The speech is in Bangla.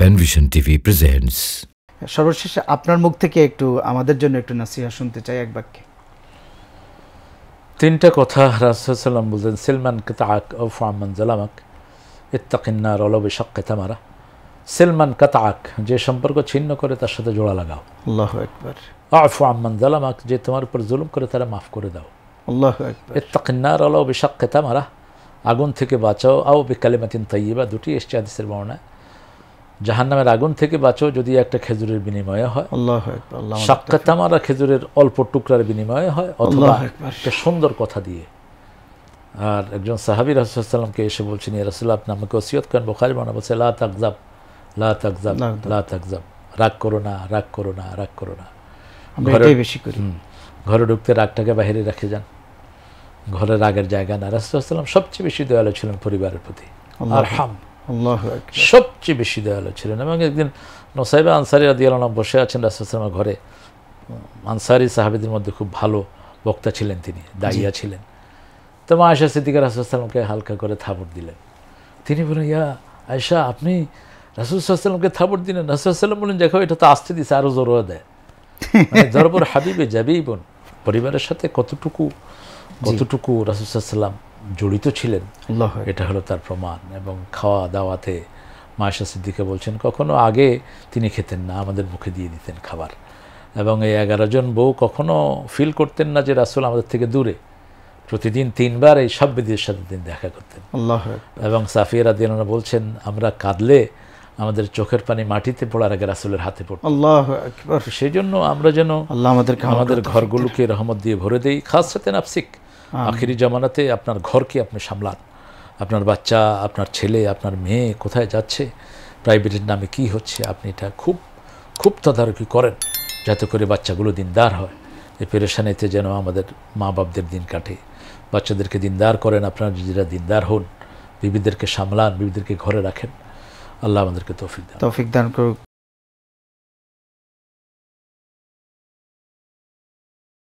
প্যানভিশন টিভি প্রেজেন্টস সর্বশেষে আপনার মুখ থেকে একটু আমাদের জন্য একটু নাসিহা শুনতে চাই এক বাক্যে তিনটা কথা রাসুলসাল্লাম বলতেন সেলমান কাতাক ও ফামান জালামাক ইত্তাকিন্নার অলবে সক্কে মারা সেলমান কাতাক যে সম্পর্ক ছিন্ন করে তার সাথে জোড়া লাগাও আল্লাহ একবার আফু আম্মান জালামাক যে তোমার উপর জুলুম করে তারা মাফ করে দাও আল্লাহ ইত্তাকিন্নার অলবে মারা আগুন থেকে বাঁচাও আও বিকালিমাতিন তাইবা দুটি এসছে আদিসের বর্ণায় জাহান্নামের আগুন থেকে বাঁচো যদি একটা খেজুরের বিনিময়ে হয় সাক্ষাতামারা খেজুরের অল্প টুকরার বিনিময়ে হয় অথবা একটা সুন্দর কথা দিয়ে আর একজন সাহাবি রাসুলামকে এসে বলছেন রাসুল্লাহ আপনি আমাকে ওসিয়ত করেন বোখারি মানে বলছে লা তাকজাব লা তাকজাব লা তাকজাব রাগ করো না রাগ করো না রাগ করো না বেশি করি ঘরে ঢুকতে রাগটাকে বাহিরে রেখে যান ঘরে রাগের জায়গা না রাসুল্লাহ সবচেয়ে বেশি দয়ালু ছিলেন পরিবারের প্রতি আর হাম সবচেয়ে বেশি দয়ালু ছিলেন এবং একদিন নসাইবা আনসারি রাদিয়ালাম বসে আছেন রাসুলসালামার ঘরে আনসারি সাহাবিদের মধ্যে খুব ভালো বক্তা ছিলেন তিনি দাইয়া ছিলেন তো মা আয়সা সিদ্দিকা রাসুলসালামকে হালকা করে থাপড় দিলেন তিনি বলেন ইয়া আয়সা আপনি রাসুলসাল্লামকে থাপড় দিলেন রাসুলসাল্লাম বলেন দেখো এটা তো আসতে দিছে আরও জোর দেয় মানে, জরবর হাবিবে যাবেই বোন পরিবারের সাথে কতটুকু কতটুকু রাসুলসাল্লাম জড়িত ছিলেন আল্লাহ এটা হলো তার প্রমাণ এবং খাওয়া দাওয়াতে মায়েশা সিদ্দিকে বলছেন কখনো আগে তিনি খেতেন না আমাদের মুখে দিয়ে দিতেন খাবার এবং এই এগারো জন বউ কখনো ফিল করতেন না যে রাসুল আমাদের থেকে দূরে প্রতিদিন তিনবার এই সব বিধির সাথে তিনি দেখা করতেন এবং সাফিয়ারা রাদিয়ানা বলছেন আমরা কাঁদলে আমাদের চোখের পানি মাটিতে পড়ার আগে রাসুলের হাতে পড়ত আল্লাহ সেই জন্য আমরা যেন আল্লাহ আমাদের ঘরগুলোকে রহমত দিয়ে ভরে দিই খাস সাথে নাফসিক আখেরি জামানাতে আপনার ঘরকে আপনি সামলান আপনার বাচ্চা আপনার ছেলে আপনার মেয়ে কোথায় যাচ্ছে প্রাইভেটের নামে কি হচ্ছে আপনি এটা খুব খুব তদারকি করেন যাতে করে বাচ্চাগুলো দিনদার হয় এই পেরেশানিতে যেন আমাদের মা বাপদের দিন কাটে বাচ্চাদেরকে দিনদার করেন আপনার নিজেরা দিনদার হন বিবিদেরকে সামলান বিবিদেরকে ঘরে রাখেন আল্লাহ আমাদেরকে তৌফিক দান তৌফিক দান করুক